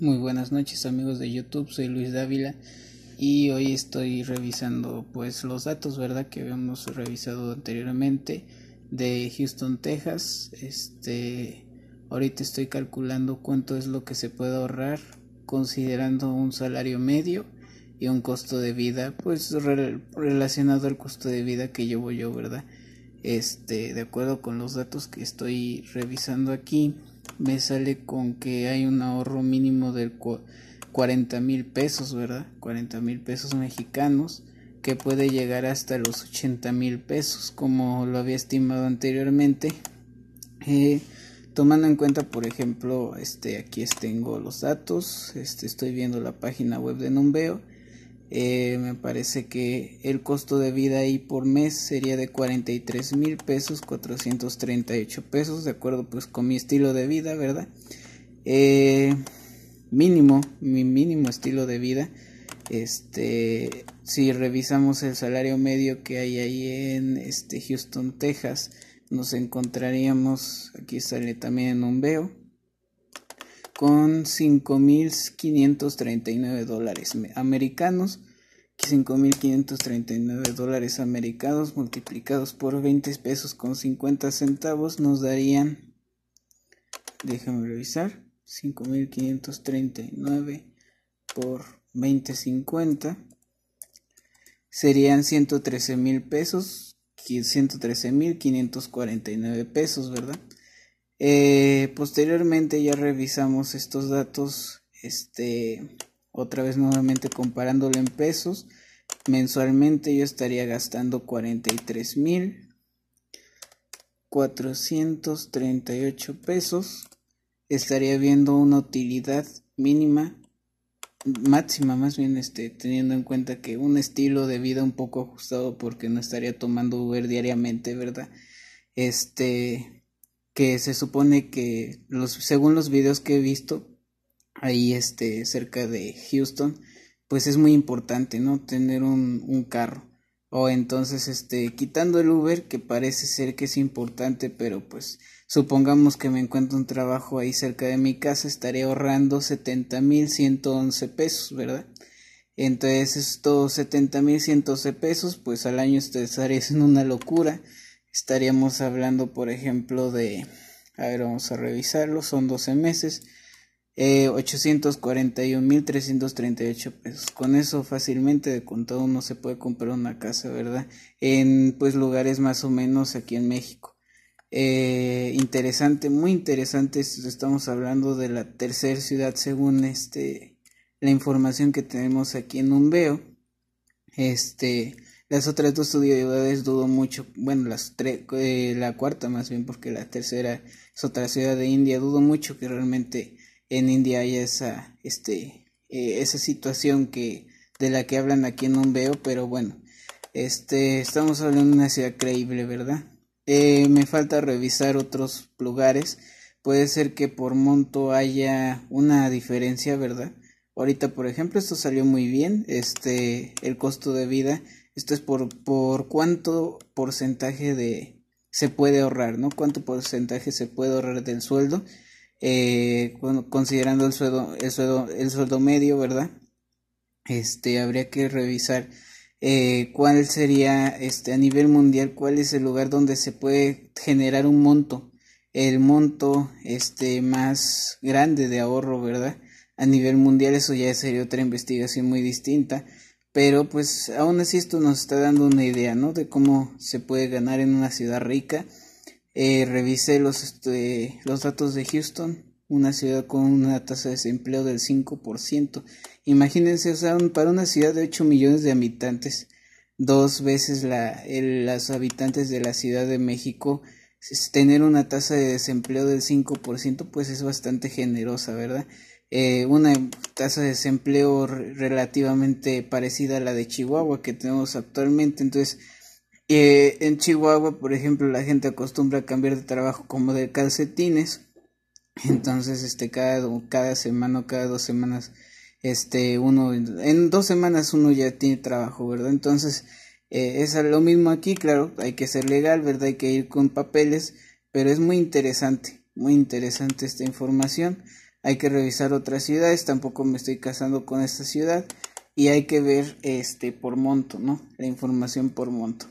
Muy buenas noches amigos de YouTube, soy Luis Dávila y hoy estoy revisando pues los datos, ¿verdad? que habíamos revisado anteriormente de Houston, Texas. Este, ahorita estoy calculando cuánto es lo que se puede ahorrar considerando un salario medio y un costo de vida pues relacionado al costo de vida que llevo yo, ¿verdad? Este, de acuerdo con los datos que estoy revisando aquí me sale con que hay un ahorro mínimo de 40 mil pesos, ¿verdad? 40 mil pesos mexicanos, que puede llegar hasta los 80 mil pesos, como lo había estimado anteriormente. Eh, tomando en cuenta, por ejemplo, este, aquí tengo los datos, este, estoy viendo la página web de Numbeo eh, me parece que el costo de vida ahí por mes sería de 43 mil pesos 438 pesos de acuerdo pues con mi estilo de vida verdad eh, mínimo mi mínimo estilo de vida este si revisamos el salario medio que hay ahí en este Houston Texas nos encontraríamos aquí sale también en un veo con 5.539 dólares americanos, 5.539 dólares americanos multiplicados por 20 pesos con 50 centavos nos darían, déjame revisar, 5.539 por 20.50 serían 113 pesos, pesos, ¿verdad? Eh, posteriormente ya revisamos estos datos, este, otra vez nuevamente comparándolo en pesos. Mensualmente yo estaría gastando 43 mil 438 pesos. Estaría viendo una utilidad mínima, máxima más bien, este, teniendo en cuenta que un estilo de vida un poco ajustado porque no estaría tomando Uber diariamente, ¿verdad? Este, que se supone que los, según los videos que he visto ahí este cerca de Houston, pues es muy importante, ¿no? Tener un, un carro. O entonces, este, quitando el Uber, que parece ser que es importante, pero pues supongamos que me encuentro un trabajo ahí cerca de mi casa, estaré ahorrando setenta mil ciento once pesos, ¿verdad? Entonces estos setenta mil ciento pesos, pues al año estaré haciendo una locura estaríamos hablando, por ejemplo, de... A ver, vamos a revisarlo, son 12 meses. Eh, 841.338 pesos. Con eso fácilmente de todo uno se puede comprar una casa, ¿verdad? En pues lugares más o menos aquí en México. Eh, interesante, muy interesante. Estamos hablando de la tercera ciudad según este la información que tenemos aquí en veo Este, las otras dos ciudades dudo mucho. Bueno, las tres, eh, la cuarta más bien, porque la tercera es otra ciudad de India. Dudo mucho que realmente en India haya esa, este, eh, esa situación que de la que hablan aquí en un veo, pero bueno, este, estamos hablando de una ciudad creíble, ¿verdad? Eh, me falta revisar otros lugares. Puede ser que por monto haya una diferencia, ¿verdad? Ahorita, por ejemplo, esto salió muy bien. Este, el costo de vida esto es por, por cuánto porcentaje de se puede ahorrar, ¿no? Cuánto porcentaje se puede ahorrar del sueldo, eh, considerando el sueldo, el sueldo, el sueldo medio, ¿verdad? Este habría que revisar eh, cuál sería este a nivel mundial cuál es el lugar donde se puede generar un monto el monto este más grande de ahorro verdad a nivel mundial eso ya sería otra investigación muy distinta pero pues aún así esto nos está dando una idea, ¿no? De cómo se puede ganar en una ciudad rica. Eh, revisé los, este, los datos de Houston, una ciudad con una tasa de desempleo del 5%. Imagínense, o sea, para una ciudad de 8 millones de habitantes, dos veces la, habitantes de la Ciudad de México, tener una tasa de desempleo del 5%, pues es bastante generosa, ¿verdad? Eh, una tasa de desempleo relativamente parecida a la de Chihuahua que tenemos actualmente. Entonces, eh, en Chihuahua, por ejemplo, la gente acostumbra a cambiar de trabajo como de calcetines. Entonces, este, cada, cada semana o cada dos semanas, este, uno, en dos semanas uno ya tiene trabajo, ¿verdad? Entonces, eh, es lo mismo aquí, claro, hay que ser legal, ¿verdad? Hay que ir con papeles, pero es muy interesante, muy interesante esta información hay que revisar otras ciudades, tampoco me estoy casando con esta ciudad y hay que ver este por monto, ¿no? La información por monto.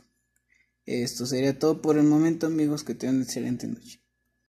Esto sería todo por el momento, amigos, que tengan una excelente noche.